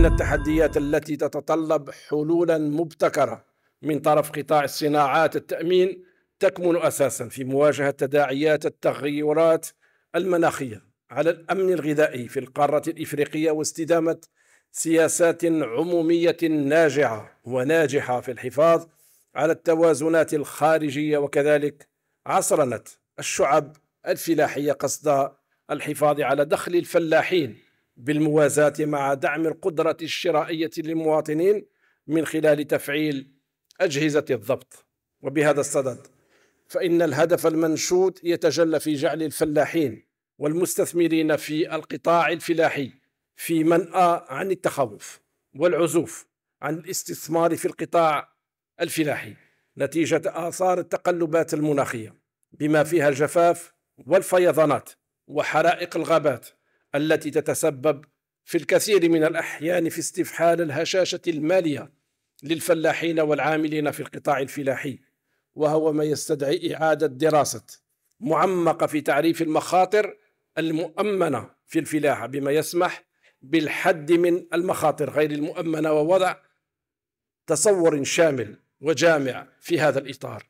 ضمن التحديات التي تتطلب حلولا مبتكره من طرف قطاع الصناعات التامين تكمن اساسا في مواجهه تداعيات التغيرات المناخيه على الامن الغذائي في القاره الافريقيه واستدامه سياسات عموميه ناجعه وناجحه في الحفاظ على التوازنات الخارجيه وكذلك عصرنه الشعب الفلاحيه قصد الحفاظ على دخل الفلاحين بالموازاة مع دعم القدرة الشرائية للمواطنين من خلال تفعيل أجهزة الضبط وبهذا الصدد فإن الهدف المنشود يتجلى في جعل الفلاحين والمستثمرين في القطاع الفلاحي في منأى عن التخوف والعزوف عن الاستثمار في القطاع الفلاحي نتيجة آثار التقلبات المناخية بما فيها الجفاف والفيضانات وحرائق الغابات التي تتسبب في الكثير من الأحيان في استفحال الهشاشة المالية للفلاحين والعاملين في القطاع الفلاحي وهو ما يستدعي إعادة دراسة معمقة في تعريف المخاطر المؤمنة في الفلاحة بما يسمح بالحد من المخاطر غير المؤمنة ووضع تصور شامل وجامع في هذا الإطار